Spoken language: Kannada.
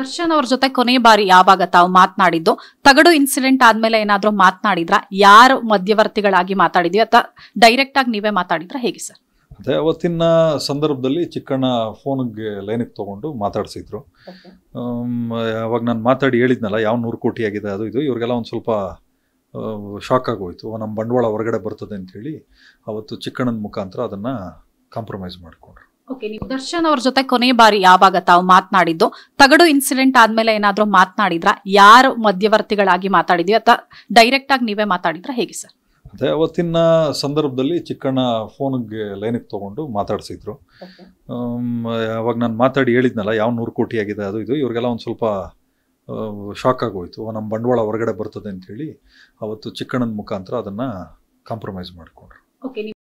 ದರ್ಶನ್ ಅವ್ರ ಜೊತೆ ಕೊನೆ ಬಾರಿ ಯಾವಾಗ ತಾವು ಮಾತನಾಡಿದ್ದು ತಗಡು ಇನ್ಸಿಡೆಂಟ್ ಆದ್ಮೇಲೆ ಏನಾದ್ರೂ ಮಾತನಾಡಿದ್ರ ಯಾರು ಮಧ್ಯವರ್ತಿಗಳಾಗಿ ಮಾತಾಡಿದ್ವಿ ಅಥವಾ ಡೈರೆಕ್ಟ್ ಆಗಿ ನೀವೇ ಮಾತಾಡಿದ್ರ ಹೇಗೆ ಸರ್ ಅದೇ ಅವತ್ತಿನ ಸಂದರ್ಭದಲ್ಲಿ ಚಿಕ್ಕಣ್ಣ ಫೋನ್ಗೆ ಲೈನಿಗೆ ತಗೊಂಡು ಮಾತಾಡಿಸಿದ್ರು ಅವಾಗ ನಾನು ಮಾತಾಡಿ ಹೇಳಿದ್ನಲ್ಲ ಯಾವ ನೂರು ಕೋಟಿ ಆಗಿದೆ ಅದು ಇದು ಇವ್ರಿಗೆಲ್ಲ ಒಂದು ಸ್ವಲ್ಪ ಶಾಕ್ ಆಗೋಯ್ತು ನಮ್ಮ ಬಂಡವಾಳ ಹೊರಗಡೆ ಬರ್ತದೆ ಅಂತೇಳಿ ಅವತ್ತು ಚಿಕ್ಕಣ್ಣನ ಮುಖಾಂತರ ಅದನ್ನು ಕಾಂಪ್ರಮೈಸ್ ಮಾಡಿಕೊಂಡ್ರು ಓಕೆ ನೀವು ದರ್ಶನ್ ಅವ್ರ ಜೊತೆ ಕೊನೆ ಬಾರಿ ಯಾವಾಗ ತಾವು ಮಾತನಾಡಿದ್ದು ತಗಡು ಇನ್ಸಿಡೆಂಟ್ ಆದ್ಮೇಲೆ ಏನಾದ್ರೂ ಮಾತನಾಡಿದ್ರ ಯಾರು ಮಧ್ಯವರ್ತಿಗಳಾಗಿ ಮಾತಾಡಿದ್ವಿ ಅಥವಾ ಡೈರೆಕ್ಟ್ ಆಗಿ ನೀವೇ ಮಾತಾಡಿದ್ರ ಹೇಗೆ ಸರ್ ಅದೇ ಅವತ್ತಿನ ಸಂದರ್ಭದಲ್ಲಿ ಚಿಕ್ಕಣ್ಣ ಫೋನ್ಗೆ ಲೈನಿಗೆ ತೊಗೊಂಡು ಮಾತಾಡಿಸಿದ್ರು ಅವಾಗ ನಾನು ಮಾತಾಡಿ ಹೇಳಿದ್ನಲ್ಲ ಯಾವ ನೂರು ಕೋಟಿ ಆಗಿದೆ ಅದು ಇದು ಇವ್ರಿಗೆಲ್ಲ ಒಂದು ಸ್ವಲ್ಪ ಶಾಕ್ ಆಗೋಯ್ತು ನಮ್ಮ ಬಂಡವಾಳ ಹೊರಗಡೆ ಬರ್ತದೆ ಅಂತ ಹೇಳಿ ಅವತ್ತು ಚಿಕ್ಕಣ್ಣನ ಮುಖಾಂತರ ಅದನ್ನ ಕಾಂಪ್ರಮೈಸ್ ಮಾಡಿಕೊಂಡ್ರು